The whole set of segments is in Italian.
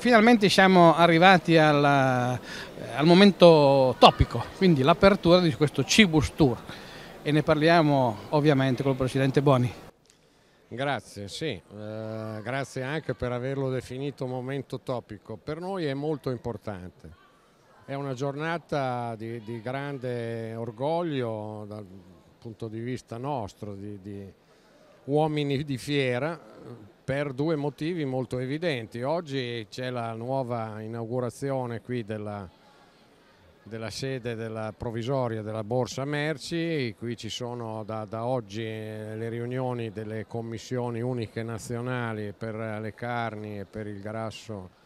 Finalmente siamo arrivati al, eh, al momento topico, quindi l'apertura di questo Cibus Tour e ne parliamo ovviamente con il Presidente Boni. Grazie, sì, eh, grazie anche per averlo definito momento topico. Per noi è molto importante, è una giornata di, di grande orgoglio dal punto di vista nostro, di, di uomini di fiera, per due motivi molto evidenti. Oggi c'è la nuova inaugurazione qui della, della sede della provvisoria della Borsa Merci, qui ci sono da, da, oggi eh, le riunioni delle commissioni uniche nazionali per le carni e per il grasso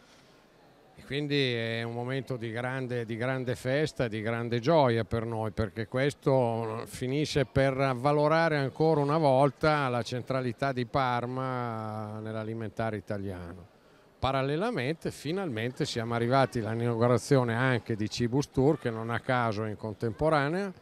e quindi è un momento di grande, di grande festa, di grande gioia per noi, perché questo finisce per avvalorare ancora una volta la centralità di Parma nell'alimentare italiano. Parallelamente, finalmente siamo arrivati all'inaugurazione anche di Cibus Tour, che non a caso è in contemporanea,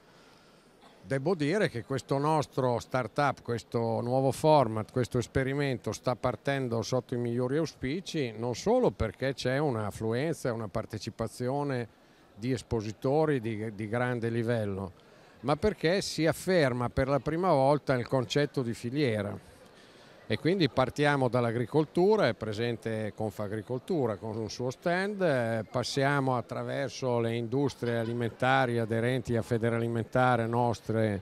devo dire che questo nostro startup, questo nuovo format, questo esperimento sta partendo sotto i migliori auspici, non solo perché c'è un'affluenza, e una partecipazione di espositori di, di, grande livello, ma perché si afferma per la prima volta il concetto di filiera e quindi partiamo dall'agricoltura, è presente Confagricoltura con un suo stand, eh, passiamo attraverso le industrie alimentari aderenti a Federalimentare nostre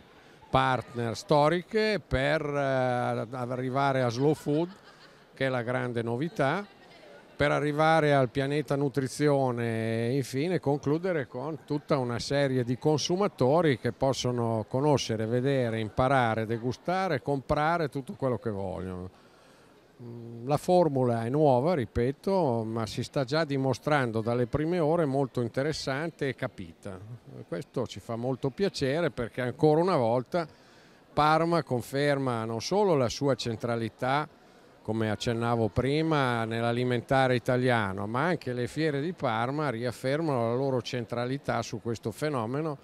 partner storiche per eh, arrivare a Slow Food che è la grande novità per arrivare al pianeta nutrizione e infine concludere con tutta una serie di consumatori che possono conoscere, vedere, imparare, degustare, comprare tutto quello che vogliono. Mm, la formula è nuova, ripeto, ma si sta già dimostrando dalle prime ore molto interessante e capita. Questo ci fa molto piacere perché ancora una volta Parma conferma non solo la sua centralità, come accennavo prima, nell'alimentare italiano, ma anche le fiere di Parma riaffermano la loro centralità su questo fenomeno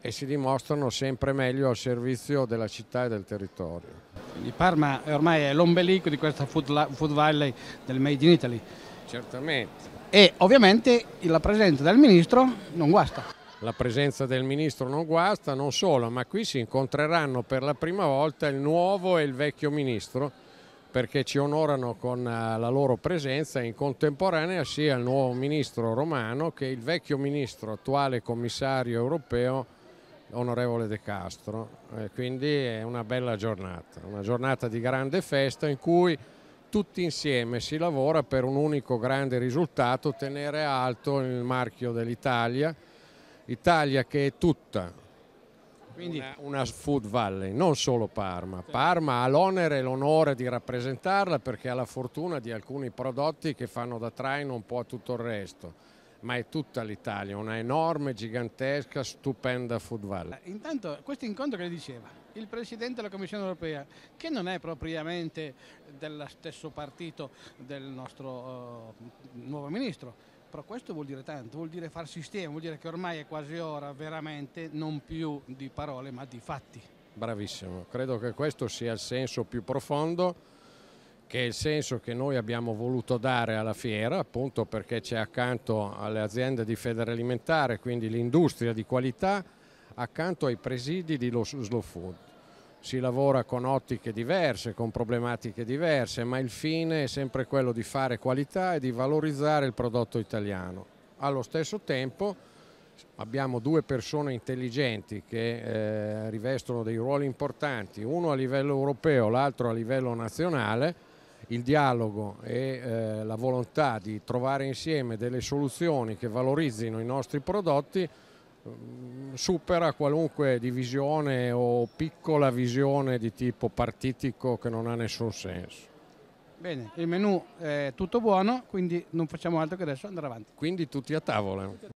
e si dimostrano sempre meglio al servizio della città e del territorio. Quindi Parma è ormai è l'ombelico di questa food, food valley del Made in Italy. Certamente. E ovviamente la presenza del ministro non guasta la presenza del ministro non guasta, non solo, ma qui si incontreranno per la prima volta il nuovo e il vecchio ministro perché ci onorano con eh, la loro presenza in contemporanea sia il nuovo ministro romano che il vecchio ministro, attuale commissario europeo, onorevole De Castro. Eh, quindi è una bella giornata, una giornata di grande festa in cui tutti insieme si lavora per un unico grande risultato, tenere alto il marchio dell'Italia, Italia che è tutta, quindi una, una food valley, non solo Parma. Parma ha l'onere e l'onore di rappresentarla perché ha la fortuna di alcuni prodotti che fanno da traino un po' a tutto il resto ma è tutta l'Italia, una enorme, gigantesca, stupenda food valley. Eh, intanto questo incontro che le diceva il Presidente della Commissione europea, che non è propriamente dello stesso partito del nostro uh, nuovo Ministro, però questo vuol dire tanto, vuol dire far sistema, vuol dire che ormai è quasi ora veramente non più di parole ma di fatti. Bravissimo, credo che questo sia il senso più profondo che è il senso che noi abbiamo voluto dare alla fiera, appunto perché c'è accanto alle aziende di Federalimentare, quindi l'industria di qualità, accanto ai presidi di Slow Food si lavora con ottiche diverse, con problematiche diverse, ma il fine è sempre quello di fare qualità e di valorizzare il prodotto italiano. Allo stesso tempo abbiamo due persone intelligenti che eh, rivestono dei ruoli importanti, uno a livello europeo, l'altro a livello nazionale, il dialogo e eh, la volontà di trovare insieme delle soluzioni che valorizzino i nostri prodotti Mm, supera qualunque divisione o piccola visione di tipo partitico che non ha nessun senso. Bene, il menù è tutto buono, quindi non facciamo altro che adesso andare avanti. Quindi tutti a tavola.